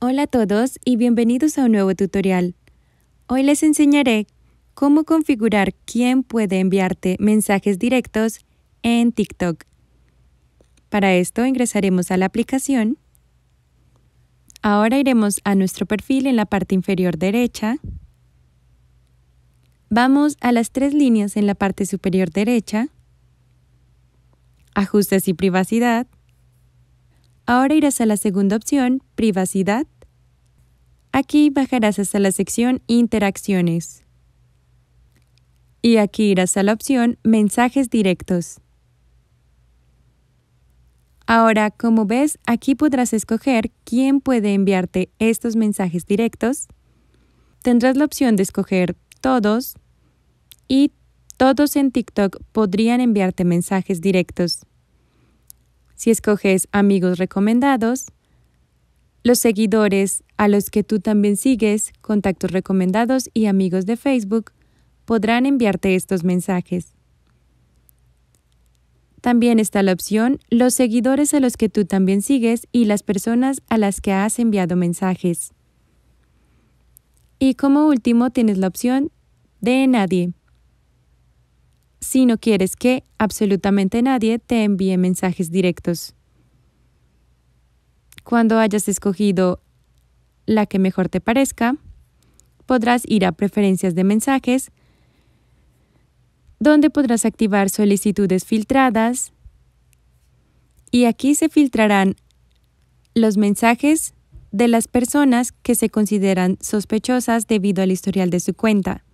Hola a todos y bienvenidos a un nuevo tutorial. Hoy les enseñaré cómo configurar quién puede enviarte mensajes directos en TikTok. Para esto ingresaremos a la aplicación. Ahora iremos a nuestro perfil en la parte inferior derecha. Vamos a las tres líneas en la parte superior derecha. Ajustes y privacidad. Ahora irás a la segunda opción, privacidad. Aquí bajarás hasta la sección interacciones. Y aquí irás a la opción mensajes directos. Ahora, como ves, aquí podrás escoger quién puede enviarte estos mensajes directos. Tendrás la opción de escoger todos y todos en TikTok podrían enviarte mensajes directos si escoges amigos recomendados, los seguidores a los que tú también sigues, contactos recomendados y amigos de Facebook podrán enviarte estos mensajes. También está la opción los seguidores a los que tú también sigues y las personas a las que has enviado mensajes. Y como último tienes la opción de nadie si no quieres que absolutamente nadie te envíe mensajes directos. Cuando hayas escogido la que mejor te parezca, podrás ir a Preferencias de mensajes, donde podrás activar solicitudes filtradas y aquí se filtrarán los mensajes de las personas que se consideran sospechosas debido al historial de su cuenta.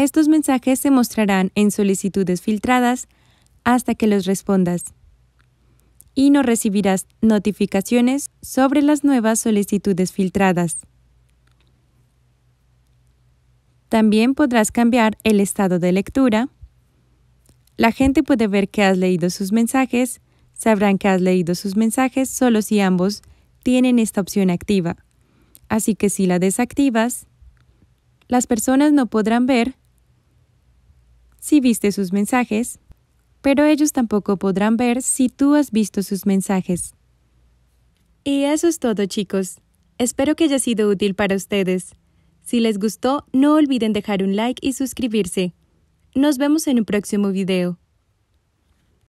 Estos mensajes se mostrarán en solicitudes filtradas hasta que los respondas. Y no recibirás notificaciones sobre las nuevas solicitudes filtradas. También podrás cambiar el estado de lectura. La gente puede ver que has leído sus mensajes, sabrán que has leído sus mensajes solo si ambos tienen esta opción activa. Así que si la desactivas, las personas no podrán ver si viste sus mensajes, pero ellos tampoco podrán ver si tú has visto sus mensajes. Y eso es todo chicos. Espero que haya sido útil para ustedes. Si les gustó, no olviden dejar un like y suscribirse. Nos vemos en un próximo video.